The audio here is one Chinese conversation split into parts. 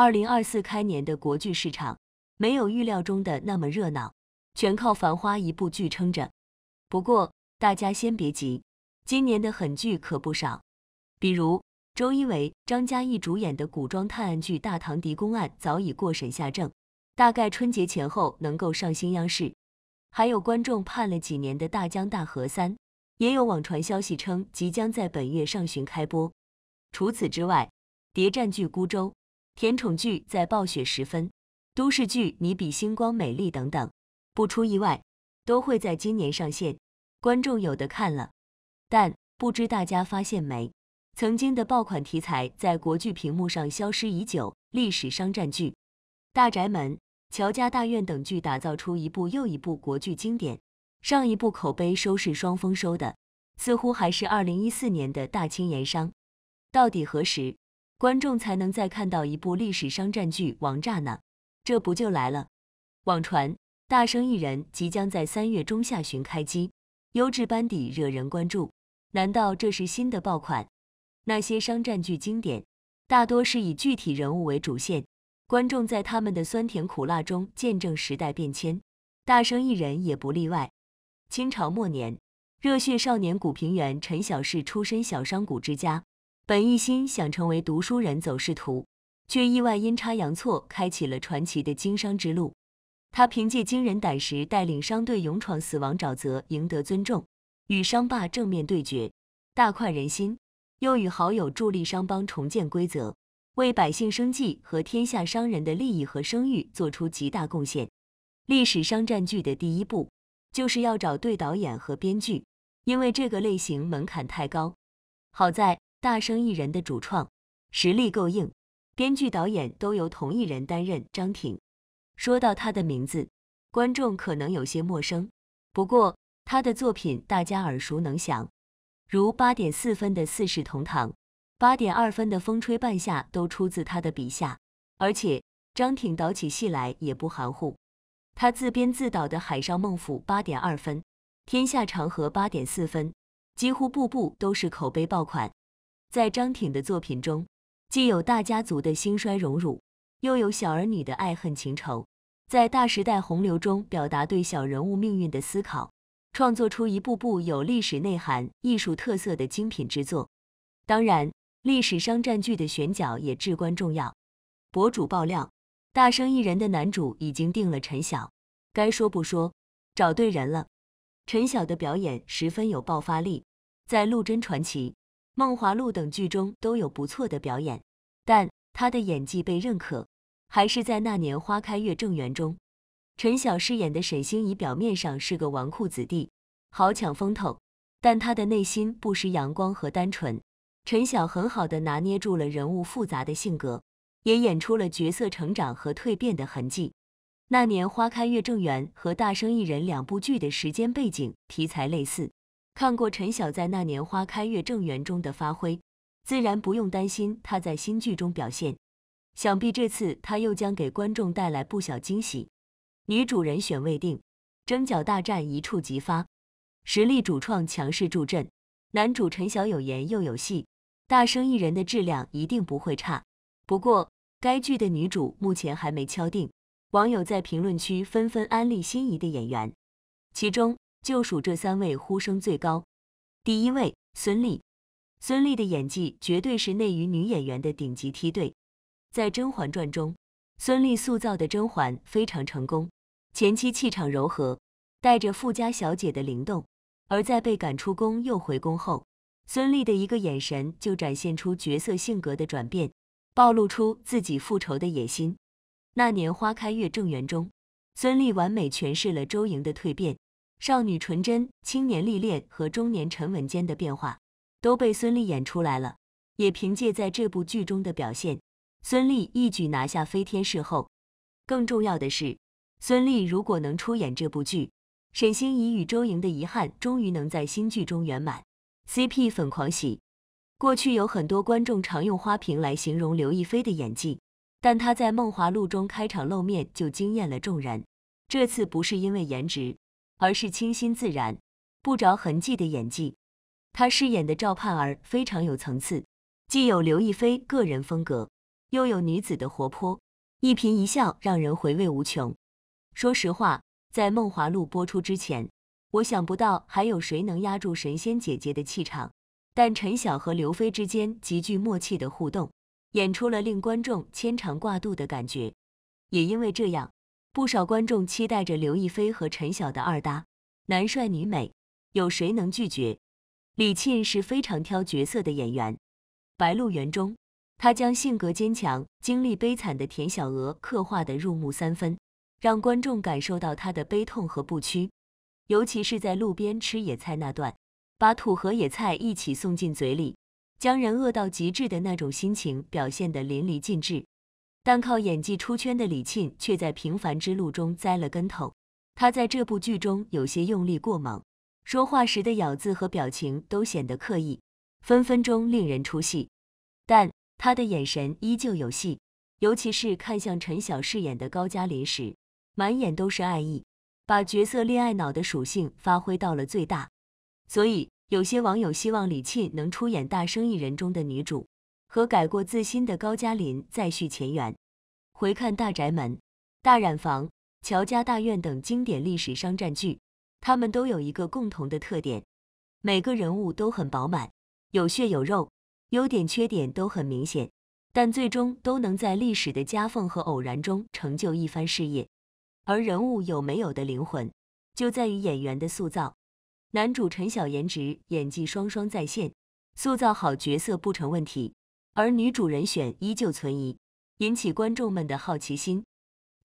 二零二四开年的国剧市场没有预料中的那么热闹，全靠《繁花》一部剧撑着。不过大家先别急，今年的狠剧可不少。比如周一围、张嘉译主演的古装探案剧《大唐狄公案》早已过审下证，大概春节前后能够上新央视。还有观众盼了几年的《大江大河三》，也有网传消息称即将在本月上旬开播。除此之外，谍战剧《孤舟》。甜宠剧在《暴雪时分》，都市剧《你比星光美丽》等等，不出意外，都会在今年上线，观众有的看了。但不知大家发现没，曾经的爆款题材在国剧屏幕上消失已久。历史商战剧，《大宅门》《乔家大院》等剧打造出一部又一部国剧经典。上一部口碑、收视双丰收的，似乎还是二零一四年的大清盐商。到底何时？观众才能再看到一部历史商战剧《王炸》呢，这不就来了？网传《大生意人》即将在三月中下旬开机，优质班底惹人关注。难道这是新的爆款？那些商战剧经典，大多是以具体人物为主线，观众在他们的酸甜苦辣中见证时代变迁，《大生意人》也不例外。清朝末年，热血少年古平原陈小世出身小商贾之家。本一心想成为读书人走仕途，却意外阴差阳错开启了传奇的经商之路。他凭借惊人胆识带领商队勇闯死亡沼泽，赢得尊重；与商霸正面对决，大快人心；又与好友助力商帮重建规则，为百姓生计和天下商人的利益和声誉做出极大贡献。历史商战剧的第一步，就是要找对导演和编剧，因为这个类型门槛太高。好在。大生意人的主创实力够硬，编剧、导演都由同一人担任。张挺，说到他的名字，观众可能有些陌生，不过他的作品大家耳熟能详，如八点四分的《四世同堂》，八点二分的《风吹半夏》都出自他的笔下。而且张挺导起戏来也不含糊，他自编自导的《海上孟府》八点二分，《天下长河》八点四分，几乎部部都是口碑爆款。在张挺的作品中，既有大家族的兴衰荣辱，又有小儿女的爱恨情仇，在大时代洪流中表达对小人物命运的思考，创作出一部部有历史内涵、艺术特色的精品之作。当然，历史商战剧的选角也至关重要。博主爆料，《大生意人》的男主已经定了陈晓，该说不说，找对人了。陈晓的表演十分有爆发力，在《陆贞传奇》。《梦华录》等剧中都有不错的表演，但他的演技被认可，还是在《那年花开月正圆》中，陈晓饰演的沈星移表面上是个纨绔子弟，好抢风头，但他的内心不失阳光和单纯。陈晓很好的拿捏住了人物复杂的性格，也演出了角色成长和蜕变的痕迹。《那年花开月正圆》和《大生意人》两部剧的时间背景题材类似。看过陈晓在《那年花开月正圆》中的发挥，自然不用担心他在新剧中表现。想必这次他又将给观众带来不小惊喜。女主人选未定，争角大战一触即发，实力主创强势助阵，男主陈晓有颜又有戏，大生意人的质量一定不会差。不过该剧的女主目前还没敲定，网友在评论区纷纷安利心仪的演员，其中。就属这三位呼声最高。第一位，孙俪。孙俪的演技绝对是内娱女演员的顶级梯队。在《甄嬛传》中，孙俪塑造的甄嬛非常成功，前期气场柔和，带着富家小姐的灵动；而在被赶出宫又回宫后，孙俪的一个眼神就展现出角色性格的转变，暴露出自己复仇的野心。那年花开月正圆中，孙俪完美诠释了周莹的蜕变。少女纯真、青年历练和中年沉稳间的变化，都被孙俪演出来了。也凭借在这部剧中的表现，孙俪一举拿下飞天视后。更重要的是，孙俪如果能出演这部剧，沈星移与周莹的遗憾终于能在新剧中圆满，CP 粉狂喜。过去有很多观众常用“花瓶”来形容刘亦菲的演技，但她在《梦华录》中开场露面就惊艳了众人。这次不是因为颜值。而是清新自然、不着痕迹的演技。她饰演的赵盼儿非常有层次，既有刘亦菲个人风格，又有女子的活泼，一颦一笑让人回味无穷。说实话，在《梦华录》播出之前，我想不到还有谁能压住神仙姐姐的气场。但陈晓和刘飞菲之间极具默契的互动，演出了令观众牵肠挂肚的感觉。也因为这样。不少观众期待着刘亦菲和陈晓的二搭，男帅女美，有谁能拒绝？李沁是非常挑角色的演员，《白鹿原》中，他将性格坚强、经历悲惨的田小娥刻画的入木三分，让观众感受到她的悲痛和不屈。尤其是在路边吃野菜那段，把土和野菜一起送进嘴里，将人饿到极致的那种心情表现得淋漓尽致。但靠演技出圈的李沁却在平凡之路中栽了跟头。他在这部剧中有些用力过猛，说话时的咬字和表情都显得刻意，分分钟令人出戏。但他的眼神依旧有戏，尤其是看向陈晓饰演的高加林时，满眼都是爱意，把角色恋爱脑的属性发挥到了最大。所以有些网友希望李沁能出演大生意人中的女主。和改过自新的高加林再续前缘。回看《大宅门》《大染坊》《乔家大院》等经典历史商战剧，他们都有一个共同的特点：每个人物都很饱满，有血有肉，优点缺点都很明显，但最终都能在历史的夹缝和偶然中成就一番事业。而人物有没有的灵魂，就在于演员的塑造。男主陈晓颜值、演技双双在线，塑造好角色不成问题。而女主人选依旧存疑，引起观众们的好奇心。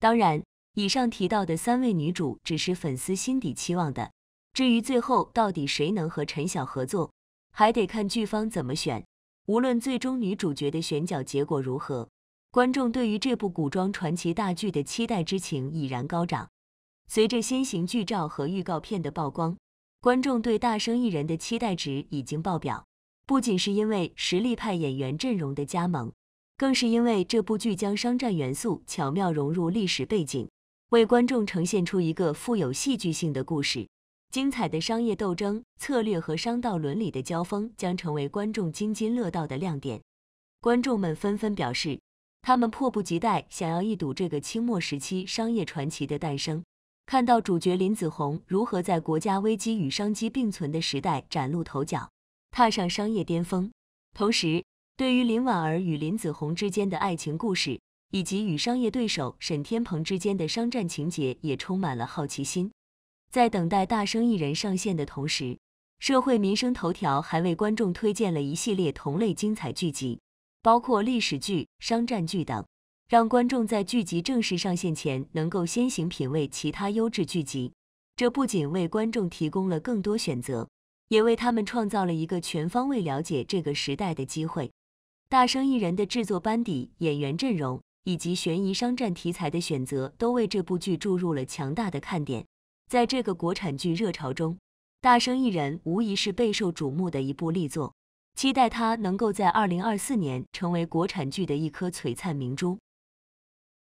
当然，以上提到的三位女主只是粉丝心底期望的。至于最后到底谁能和陈晓合作，还得看剧方怎么选。无论最终女主角的选角结果如何，观众对于这部古装传奇大剧的期待之情已然高涨。随着先行剧照和预告片的曝光，观众对大生意人的期待值已经爆表。不仅是因为实力派演员阵容的加盟，更是因为这部剧将商战元素巧妙融入历史背景，为观众呈现出一个富有戏剧性的故事。精彩的商业斗争、策略和商道伦理的交锋将成为观众津津乐道的亮点。观众们纷纷表示，他们迫不及待想要一睹这个清末时期商业传奇的诞生，看到主角林子闳如何在国家危机与商机并存的时代崭露头角。踏上商业巅峰，同时对于林婉儿与林子鸿之间的爱情故事，以及与商业对手沈天鹏之间的商战情节，也充满了好奇心。在等待《大生意人》上线的同时，社会民生头条还为观众推荐了一系列同类精彩剧集，包括历史剧、商战剧等，让观众在剧集正式上线前能够先行品味其他优质剧集。这不仅为观众提供了更多选择。也为他们创造了一个全方位了解这个时代的机会。《大生意人》的制作班底、演员阵容以及悬疑商战题材的选择，都为这部剧注入了强大的看点。在这个国产剧热潮中，《大生意人》无疑是备受瞩目的一部力作。期待它能够在二零二四年成为国产剧的一颗璀璨明珠。